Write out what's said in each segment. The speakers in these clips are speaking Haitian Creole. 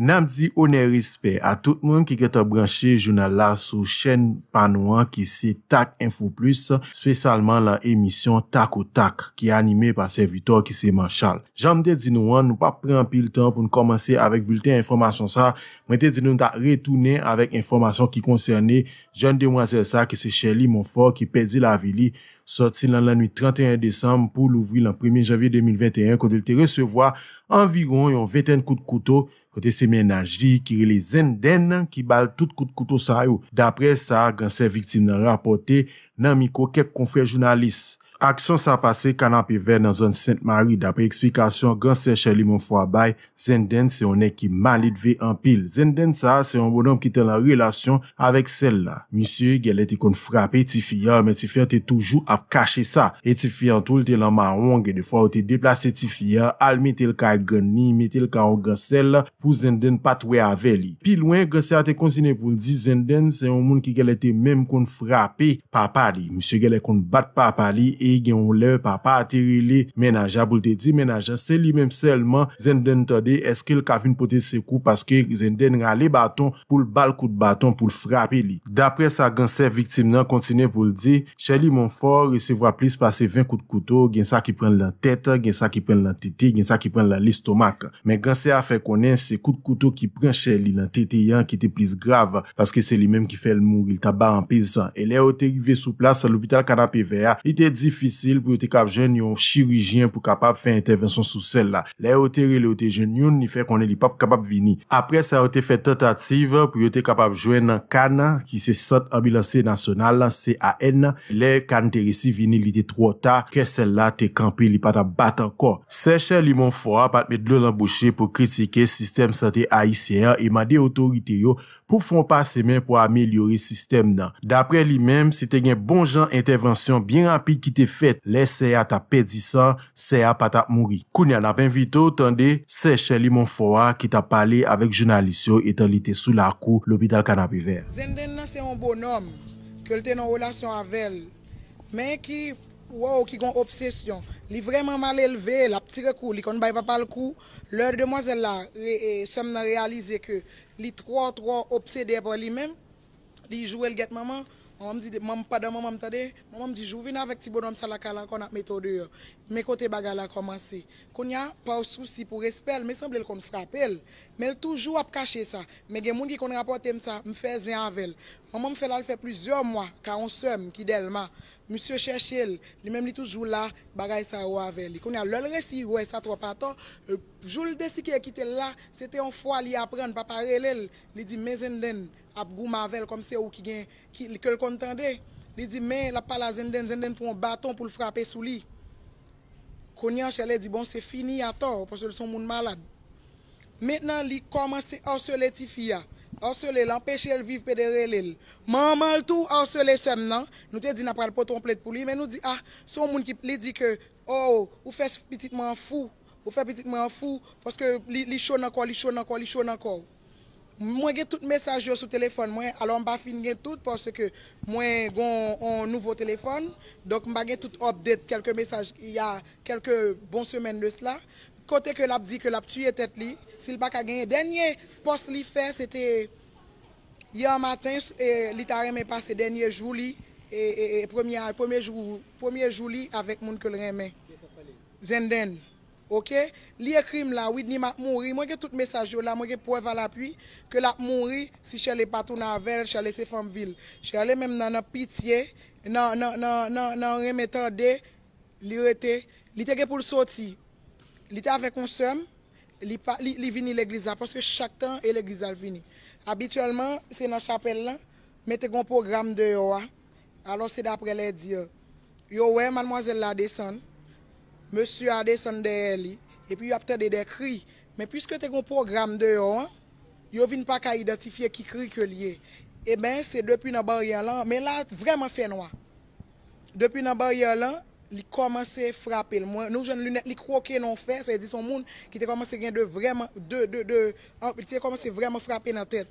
Namdi one rispe a tout moun ki ke te branche jounal la sou chen panouan ki se Tak Info Plus, spesalman la emisyon Tak ou Tak ki anime pa se Vitor ki se Manchal. Jan mte di nou an nou pa prempil tan pou nou komanse avèk bulten informasyon sa, mte di nou an ta retounen avèk informasyon ki konserne jan de mwazel sa ki se Chelly Monfort ki pedi la vili mwazel. Soti nan lanoui 31 Desem pou louvri lan 1 Javi 2021 konde lte resevoa anviron yon 21 kout koutou kote semen aji ki relezen den nan ki bal tout kout koutou sa yo. Dapre sa, gan se vitim nan rapote nan miko kek konfrey jounalis. Aksyon sa pase kan api ver nan zon Saint-Marie dapre eksplikasyon gansè chè li moun fwa bay, zenden se yon ek ki malit ve an pil. Zenden sa se yon bonom ki ten la relasyon avek sel la. Misyè, gelè te kon frape Tifi ya, men Tifi ya te toujou ap kache sa. Et Tifi ya an tou lte laman an wong, e defwa ou te deplase Tifi ya, al mi tel ka e gani, mi tel ka an gansè la, pou zenden patwe ave li. Pi lwen, gansè a te konsine pou ldi, zenden se yon moun ki gelè te men kon frape pa pa li. Misyè gelè e kon bat pa pa li, e gen ouler pa pa atiri li menaja bou te di menaja se li menm selman zen den tade eske l kavine potese se kou paske zen den rale baton pou l bal kout baton pou l frape li dapre sa gansè viktim nan kontine pou l di chèli moun for se vwa plis pase 20 kout koutou gen sa ki pren lan tete gen sa ki pren lan tete gen sa ki pren lan listomak men gansè a fè konen se kout koutou ki pren chèli lan tete yan ki te plis grav paske se li menm ki fè l mou il taba an pezan elè o te rive sou plas l opital kanap evè ya ite di fèl pou yo te kap jwen yon chirijyen pou kapap fe intervensyon sou sel la. Le yo te re le yo te jwen yon ni fe konen li pap kapap vini. Apre sa yo te fe tentative pou yo te kapap jwen nan KANA ki se Sant Ambulanser Nasional la, C-A-N. Le kan te resi vini li te tro ta ke sel la te kampe li pata bat anko. Seche li mon fwa pat me dlo l'embouche pou kritike sistem sante AIC1 e ma de otorite yo pou fon pa semen pou amelyore sistem nan. Dapre li menm, se te gen bon jan intervensyon bien api ki te Fèt, lè sè ya ta pè disan, sè ya pa ta mouri. Kouni an apen vitou, tande, sè chè li moun fòwa ki ta pali avèk jounalisyon etan li te sou la kou l'hôpital Kanabiver. Zen den nan se yon bonom, ke lte nan wèlasyon avèl, men ki wè ou ki kon obsesyon. Li vreman mal elve, la ptire kou, li kon bay pa pal kou, lèr demwazèl la, e som nan realize ke li troan troan obsede pou li men, li jou elget maman, Mamam di, jow vin avèk ti bonan salakalankon ap metodu yo. Mè kote bagala komanse. Kou nyan, pa w souci pou resper. Mè semblè l kon frapel. Mè l toujou ap kache sa. Mè gen moun ki kon rapote msa, mw fè zè anvel. Mamam fè la l fè plizyon mwa kan on sèm ki del ma. Monsie Chechel, li menm li toujou la, bagay sa ou ave li. Konya lol resi, wè sa tro paton, euh, joul desi ki ekite la, sete yon fwa li apren, papare lel. Li di, men zenden ap gou mavel kom se ou ki gen, ke l kontande. Li di, men la pala zenden, zenden pou mou baton pou l frape sou li. Konya Chechel li di, bon se fini ator, pou se l son moun malad. Mètenan li koman se osoletifi ya. ansele lan, peche el viv pedere lel. Man man l tou ansele sem nan, nou te di na pral pa ton plet pou li, men nou di, ah, son moun ki pli di ke, oh, ou, ou fes pitikman fou, ou fes pitikman fou, poske li chon anko, li chon anko, li chon anko. Mwen gen tout mesaj yo sou telefon, mwen alon ba fin gen tout, poske mwen gon nouvo telefon, dok mwen gen tout obdet, kelke mesaj, y a kelke bon semen de sla, kote ke lap di, ke lap tuye tet li, sil bak a genye. Denye post li fe, sete, yon maten, e, li ta reme pase denye jou li, e, e, e premye jou li avèk moun ke reme. Zenden. Ok? Li ekrim la, wid ni mak mouri, mwen ge tout mesaj yo la, mwen ge pou eva la pi, ke lak mouri si chè le patou nan ver, chè le se fèm vil. Chè le mèm nan ap pitiè, nan reme tan de, li rete, li tege pou l'soti, Li ta ve konsom, li vini l'eglizal. Paske chak tan e l'eglizal vini. Abituellement, se nan chapelle lan, me te gon program de yo a, alo se dapre le diyo. Yo we, manmwazel la desan, monsu a desan de el li, epi yo apte de de kri. Me pwiske te gon program de yo a, yo vin pa ka identifiye ki kri ke liye. E eh ben, se depi nan bari alan, men la vreman fe nou a. Depi nan bari alan, li komanse frape l mwen. Nou jen lune, li kwoke non fe, se di son moun, ki te komanse gen de vreman, de, de, de, te komanse vreman frape nan tet.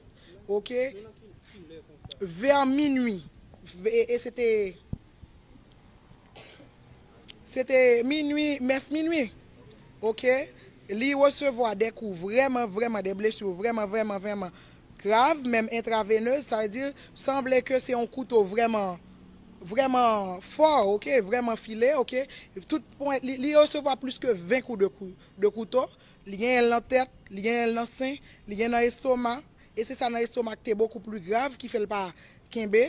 Ok? Ver minui, e, e se te, se te minui, mes minui, ok? Li wesevo adekou, vreman, vreman, de blechou, vreman, vreman, vreman, krav, mem intravene, sa di, sanble ke se yon koutou vreman, Vreman for, ok, vreman file, ok, tout point, li yo sewa plus ke 20 kou de koutou, li gen yon lantet, li gen yon lansin, li gen yon estoma, e se sa yon estoma ki te boku plou grave, ki fel pa kimbe,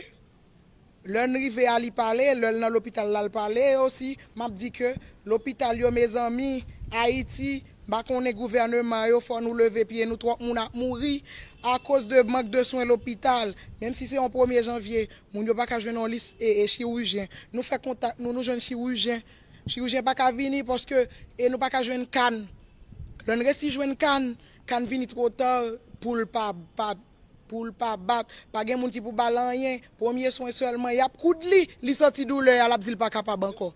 loun rive alipale, loun nan lopital lalpale, e osi, map di ke lopital yo me zami, Haiti. Ba konen gouverneur Mario fwa nou leve piye nou trok moun a mouri a kouse de mank de souen l'opital. Menm si se yon 1er janvye, moun yo pa ka jwenon lis e chirurjen. Nou fwe kontak nou nou jwen chirurjen. Chirurjen pa ka vini poske e nou pa ka jwen kan. Loun resi jwen kan, kan vini troteur, poul pa bat. Pa gen moun ki pou balanyen, 1er souen selman yap koud li, li soti doule alap zil pa ka pa banko.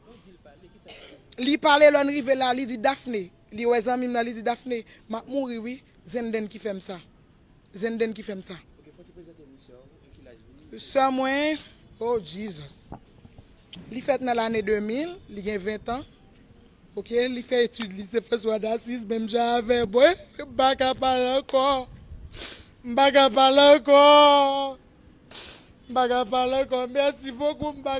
Li pale loun rive la, li zi Dafne. Li wezan mi mnali zi Dafne Ma mouri wi, zen den ki fem sa Zen den ki fem sa Ok, fwoti prezente misyon Samwen, oh Jesus Li fet nan l ane 2000 Li gen 20 an Ok, li fet etude lise fwoswa dasis Bemja ave, boy Mbaka palanko Mbaka palanko Mbaka palanko Mbaka palanko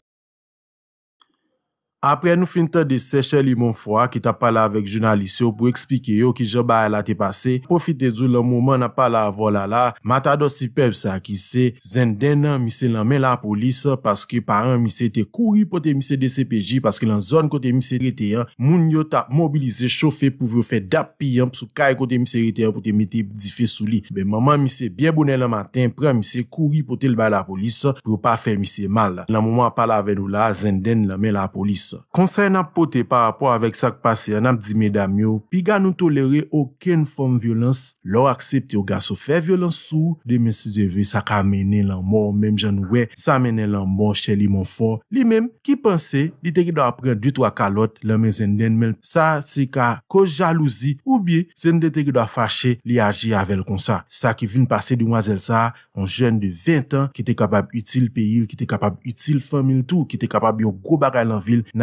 apre nou fin ta de seche li moun fwa ki ta pala avek jounalisyon pou ekspike yo ki je ba la te pase, pou fite zou la mouman na pala avola la matado sipeb sa ki se zenden nan misè la men la polis paske paran misè te kouri pote misè de sepeji, paske lan zon kote misè reteyan, moun yo ta mobilize chofe pou vyo fe dap piyam sou kaye kote misè reteyan pote mette dife sou li, be maman misè bien bounen la maten pran misè kouri pote lba la polis pou pa fe misè mal, la mouman pala avek nou la, zenden nan men la polis Konsey nan pote par rapport avèk sa k pasè, nan ap di meda myo, pi ga nou tolere oken fòm violans, lò aksepti o gaso fè violans sou, de mènsi zè vè, sa ka mènen lan mò, mèm jan wè, sa mènen lan mò, chè li mò fò. Li mèm, ki pense, li te ki do apren duit wakalot, lèmè zènden mèl, sa si ka ko jalouzi, ou bie, zènden te ki do ap fache li aji avèl konsa. Sa ki vin pase di mwazèl sa, an jèn de 20 an, ki te kapab util peyil, ki te kapab util fòmil tou, ki te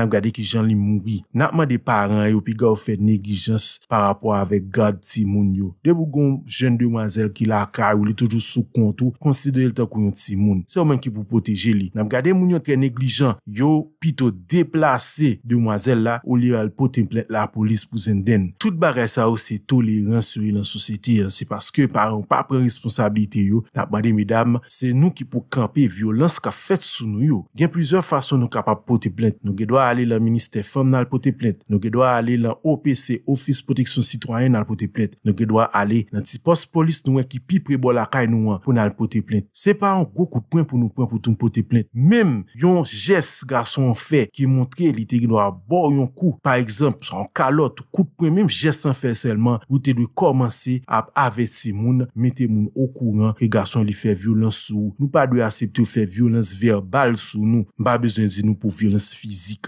ap gade ki jan li mouwi. Nap man de paran yo pi ga ou fe neglijans par rapport avek gad ti moun yo. De pou goun jen de mwazel ki la akay ou li toujou sou kontou konsidere lta kouyon ti moun. Se oman ki pou poteje li. Nap gade mwanyo ki neglijans yo pi tou deplase de mwazel la ou li al pote mplent la polis pou zenden. Tout bare sa ou se tolera sou yon sosete se paske paran ou pa pren responsabilite yo nap man de midam se nou ki pou kampe violans ka fet sou nou yo. Gen prizor fason nou kapap pote alè la Ministè Femme nan l pote plènt, nou gèdwa alè la OPC, Office Protection Citroen nan l pote plènt, nou gèdwa alè nan ti post polis nou wè e ki pi prebo la kaj nou wè pou nan l pote plènt. Se pa an gò kou pwen pou nou pwen pou tou n pote plènt, mèm yon jès gason fè ki montre li te gèdwa bor yon kou, pa ekzamp, san kalot, kou pwen mèm jès an fè selman, wè te dwe komanse ap avè tse moun, mète moun okouran ki gason li fè violens sou, nou pa dwe asepte ou fè violens verbal sou nou, mba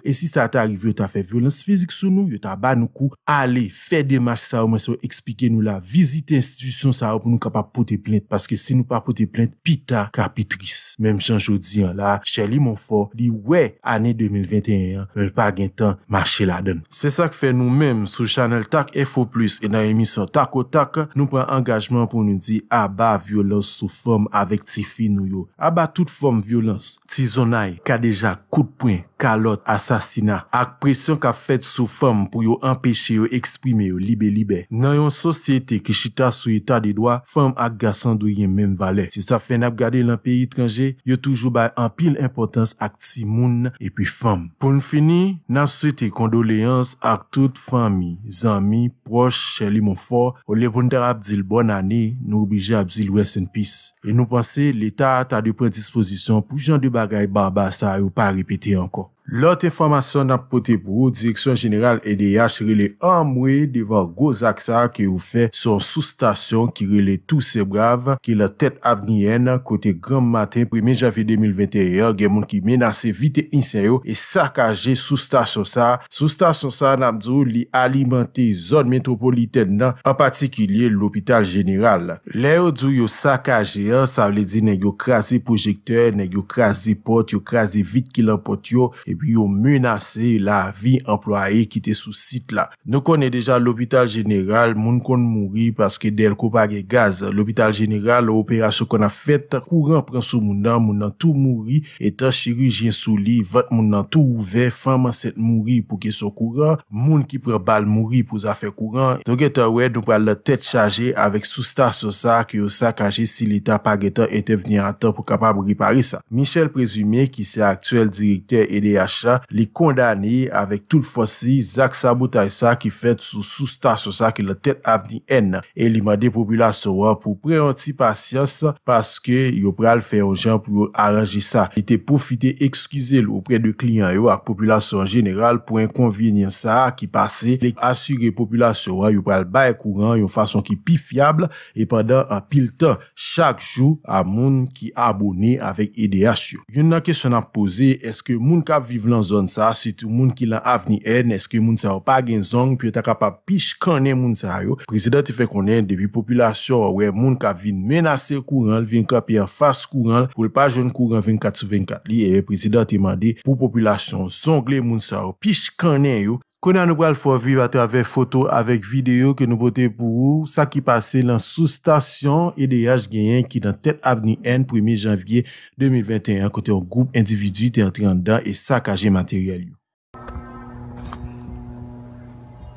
E si sa ta arrive yo ta fe violens fizik sou nou, yo ta ba nou kou, ale, fe demache sa ou men se yo ekspike nou la, vizite institisyon sa ou pou nou ka pa pote plente, paske si nou pa pote plente, pita kapitris. Mem chan jodi an la, Chelli Monfort di we, ane 2021, mel pa gen tan, mache la den. Se sa ke fe nou men, sou chanel Tak Efo Plus, e nan emisyon Tak O Tak, nou pren angajman pou nou di aba violens sou fom avek ti fi nou yo. Aba tout fom violens, ti zonay, ka deja koutpouen, kalot, asanpouen, ak presyon ka fet sou fèm pou yo empèche yo eksprime yo libe-libe. Nan yon sosyete ki chita sou etat de doa, fèm ak gasan doye menm vale. Si sa fè nap gade lan pe itranje, yo toujou bay an pil impotans ak ti moun epi fèm. Poun fini, nan souyete kondoleans ak tout fèmi, zami, proche, chèli moun fò, ou le vondèr ap zil bon anè, nou obige ap zil wè sen pis. E nou panse, l'etat ta de pren disposisyon pou jan de bagay barba sa yo pa repete anko. Lote informasyon nan pote pou ou, direksyon jeneral EDIH rele an mwe devan gozak sa ke ou fe son sou stasyon ki rele tou se brav ki la tet avnien kote gran maten 1 javid 2021 gen moun ki menase vite insen yo e sakaje sou stasyon sa. Sou stasyon sa nan mdou li alimante zon metropoliten nan, an patikilye l'opital jeneral. Le yo djou yo sakaje yo, sa wle di nan yo krasi projekteur, nan yo krasi pot, yo krasi vite kilan pot yo e pi. yo menase la vi emploaye ki te sou sit la. Nou kon e deja l'Hopital General, moun kon mouri paske del ko pa ge gaz. L'Hopital General, l'operasyon kon a fet, kouran pran sou moun nan, moun nan tou mouri, etan chirijen sou li vat moun nan tou ouve, faman set mouri pou ke sou kouran, moun ki pran bal mouri pou za fe kouran. Tou geta wey, nou pran le tet chaje avek sousta sou sa ki yo sa kaje si l'Etat pa geta ete veni an tan pou kapab ripari sa. Michel Prezumé ki se aktuel direktor EDA li kondane avek tout fwosi zak sabotaj sa ki fet sou soustasyon sa ki le tet apni en e li made populasyon wa pou preonti pasyans paske yo pral fe ojan pou yo aranji sa li te profite ekskize l opre de kliyan yo ak populasyon general pou en konvinyen sa ki pase li asyge populasyon wa yo pral baye kouran yo fason ki pi fiable e pandan an pil tan chak jou a moun ki abone avek EDH yo. Yon nan kesyon ap pose eske moun kap vijayak pou moun ki lan avni en, eske moun sa ou pa gen zong, pi otak pa pishkanen moun sa yo. Prezident e fe konen, depi populasyon ou e moun ka vin menase kouran, vin kapi an fas kouran, pou l pa joun kouran 24-24 li, e prezident e mandi, pou populasyon zongle moun sa ou pishkanen yo, Kone an nou bral fwo aviv a trave foto avek video ke nou bote pou ou, sa ki pase lan sou stasyon edhe yaj genyen ki dan tet apni en 1 janvye 2021 kote an goup individu ter tri an dan e sa kaje materyal yo.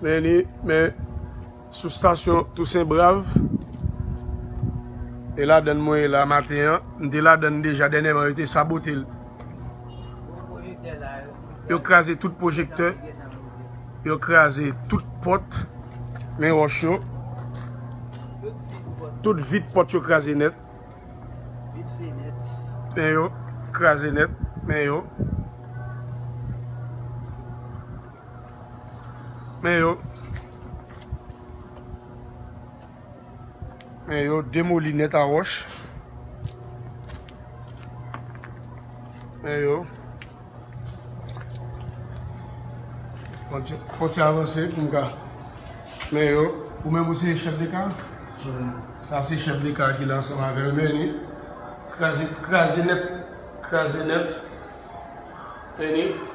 Meni, men, sou stasyon tousen brav, e la den mwen la materyan, ndi la den deja dene mwen yote sabote l. Yo krasi tout projekteur, yo kreaze tout pot men yon tout vit pot yo kreaze net men yon kreaze net men yon men yon men yon demou li net an wosh men yon Fonsi avonsi, mga. Me yo, koume mousi Shabdika? Sonsi Shabdika kilan soma velmeni. Krasi nept, krasi nept. Teni.